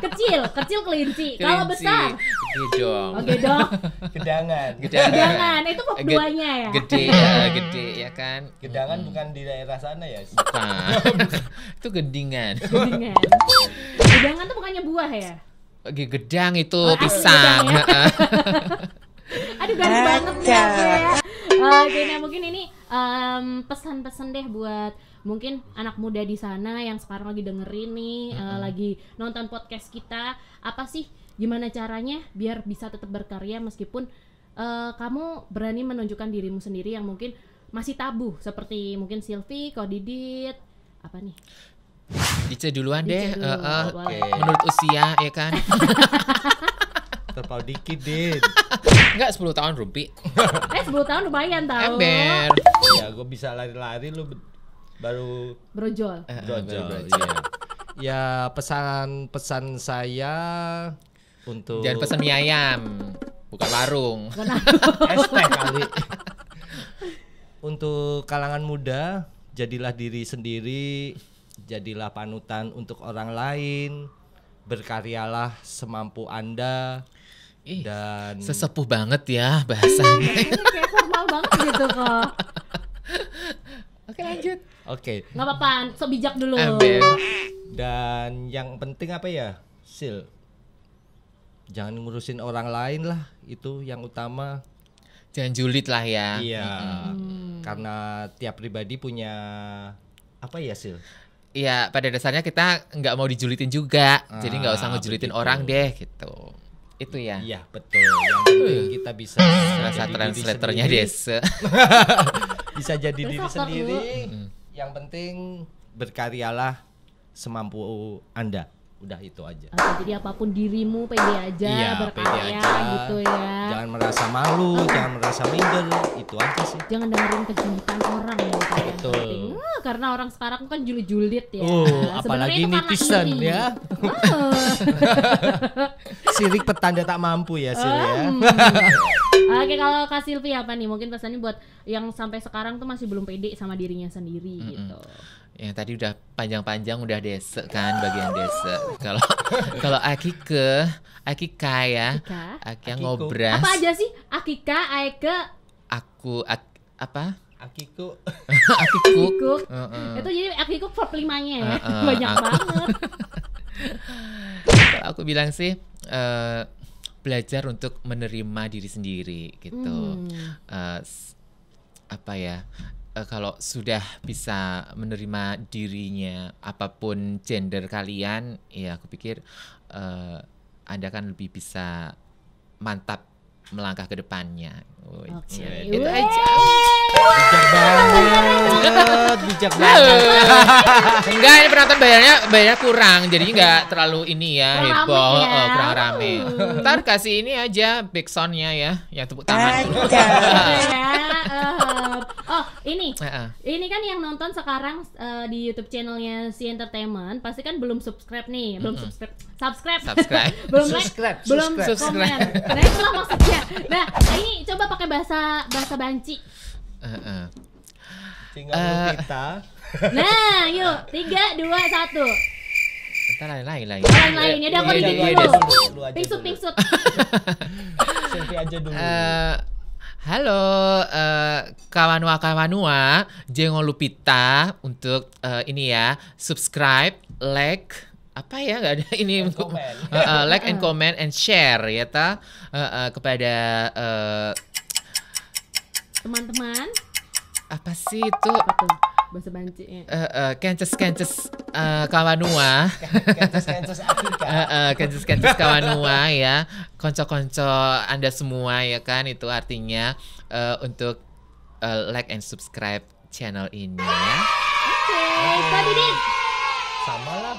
kecil, kecil kelinci. Kalau besar gedong. Oh, dong. Gedangan. Gedangan. Gedangan. Itu pop duanya ya. Gede ya, gede ya kan. Gedangan hmm. bukan di daerah sana ya. Bukan. itu gedingan. Gedingan. Gedangan itu bukannya buah ya? Oke, Gedang itu oh, pisang. ya? Aduh ganteng banget ya, ya. Oke, nah mungkin ini mmm, pesan-pesan um, pesan -pesan deh buat mungkin anak muda di sana yang sekarang lagi dengerin nih mm -hmm. uh, lagi nonton podcast kita apa sih gimana caranya biar bisa tetap berkarya meskipun uh, kamu berani menunjukkan dirimu sendiri yang mungkin masih tabu seperti mungkin Sylvie, Kodidit apa nih Dice duluan Dice deh, dulu. uh, uh, okay. menurut usia ya kan. Terpau dikit deh. Enggak 10 tahun rumpi. eh 10 tahun lumayan tau. Ember. Ya gue bisa lari-lari lu baru brojol. Eh, eh brojol. Iya. brojol. ya. ya pesan-pesan saya untuk Jangan pesan mie ayam, bukan warung. es kali. untuk kalangan muda, jadilah diri sendiri, jadilah panutan untuk orang lain, berkaryalah semampu Anda. Ih, dan sesepuh banget ya bahasanya. Iya, kayak formal banget gitu kok. Oke lanjut. Oke. Okay. Gak apa-apa, so bijak dulu. Ember. Eh, Dan yang penting apa ya, Sil? Jangan ngurusin orang lain lah, itu yang utama. Jangan julid lah ya. Iya. Hmm. Karena tiap pribadi punya apa ya, Sil? Iya, pada dasarnya kita nggak mau dijulitin juga, ah, jadi nggak usah ah, ngejulitin begitu. orang deh gitu. Itu ya. Iya betul. Yang hmm. kita bisa. Rasa translatornya Desa. bisa jadi diri sendiri dulu. Hmm. yang penting berkaryalah semampu anda udah itu aja jadi apapun dirimu pede aja iya, berkarya aja. gitu ya jangan merasa malu oh. jangan merasa minder itu aja sih jangan dengerin kejulitan orang ya, ya. betul nah, karena orang sekarang kan julid-julid ya uh, nah, apalagi netizen ya sirik petanda tak mampu ya sirik ya Oke, kalau Kak Silvi apa nih? Mungkin pesannya buat yang sampai sekarang tuh masih belum pede sama dirinya sendiri mm -mm. gitu. Ya tadi udah panjang-panjang udah desa kan bagian desa. Kalau kalau Aki ke Aki ya. Akika, yang ngobras. Apa aja sih? Aki Akika, Aike. Aku ak, apa? Aki Akikuk. Uh -uh. Itu jadi Akiku verb limanya ya. Uh -uh. Banyak banget. Kalau aku bilang sih uh, belajar untuk menerima diri sendiri gitu hmm. uh, apa ya uh, kalau sudah bisa menerima dirinya apapun gender kalian ya aku pikir uh, anda kan lebih bisa mantap melangkah ke depannya. okay. Itu aja banget, bijak banget. enggak, ini penonton bayarnya bayarnya kurang, jadi enggak terlalu ini ya heboh, ya. Oh, kurang rame. Ntar kasih ini aja big soundnya ya, ya tepuk tangan. Ya, eh, eh, oh ini, uh-uh. ini kan yang nonton sekarang uh, di YouTube channelnya Si Entertainment pasti kan belum subscribe nih, belum mm-hmm. subscribe, subscribe, subscribe. belum subscribe, like, belum subscribe. komen. Nah, maksudnya. Nah, ini coba pakai bahasa bahasa banci. Uh-uh. Tinggal uh, eh, kita. Nah, yuk. Tiga, dua, satu. Entar lain-lain lagi. Lain-lain, ya iya, iya, udah iya, aku dulu. Pingsut, pingsut. Selfie aja dulu. Uh, Halo uh, eh, kawanua kawanua, jengo Lupita untuk uh, ini ya subscribe, like, apa ya nggak ada ini and untuk uh, uh, like and comment and share ya ta uh, uh, kepada uh, teman-teman apa sih itu? Apa tuh? Bahasa banci. Ya? Eh uh, uh, eh, kences kences uh, eh, kawanua. kences kences Afrika. Uh, uh, kences kences ya. Konco-konco Anda semua ya kan itu artinya uh, untuk uh, like and subscribe channel ini ya. Oke, okay, okay. okay. Sama lah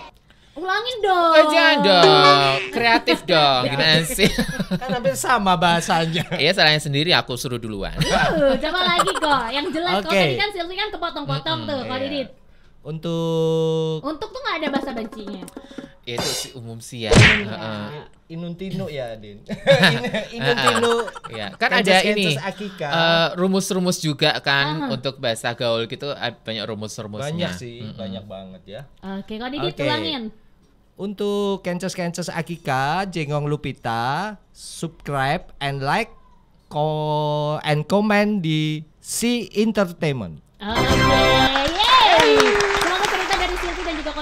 Ulangin dong. Eh, jangan dong. Kreatif dong. Gimana sih? Kan hampir sama bahasanya. Iya, salahnya sendiri aku suruh duluan. Uh, coba lagi kok. Yang jelas okay. kok tadi kan Silvi kan kepotong-potong mm -hmm, tuh kalau iya. Untuk Untuk tuh nggak ada bahasa bencinya. Ya itu si umum sih ya. Uh, Inuntino ya, Din. Inuntino. ya, kan ada ini rumus eh, rumus-rumus juga kan uh -huh. untuk bahasa gaul gitu eh, banyak rumus-rumusnya. Banyak sih, mm -hmm. banyak banget ya. Oke, okay, kalau Didit okay. ulangin. Untuk kences-kences Akika, Jengong Lupita, subscribe and like ko and comment di C Entertainment. Oke, okay. yay!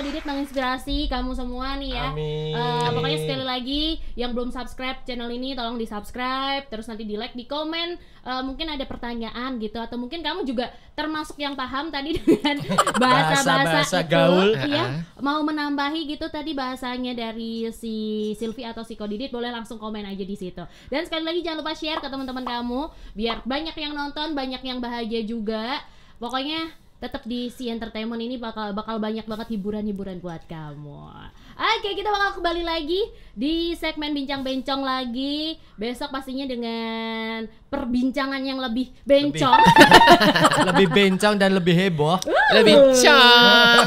Didit menginspirasi kamu semua nih ya. Amin. Uh, pokoknya sekali lagi yang belum subscribe channel ini tolong di subscribe terus nanti di like di komen uh, eh, mungkin ada pertanyaan gitu atau mungkin kamu juga termasuk yang paham tadi dengan bahasa-bahasa itu gaul. ya mau menambahi gitu tadi bahasanya dari si Silvi atau si Kodidit boleh langsung komen aja di situ. Dan sekali lagi jangan lupa share ke teman-teman kamu biar banyak yang nonton, banyak yang bahagia juga. Pokoknya tetap di Si Entertainment ini bakal bakal banyak banget hiburan-hiburan buat kamu. Oke, kita bakal kembali lagi di segmen bincang bencong lagi. Besok pastinya dengan perbincangan yang lebih bencong. Lebih, lebih bencong dan lebih heboh. Uh. lebih cang.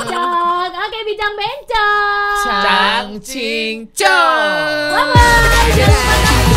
Oke, bincang bencong. Cang cing cong. Bye bye.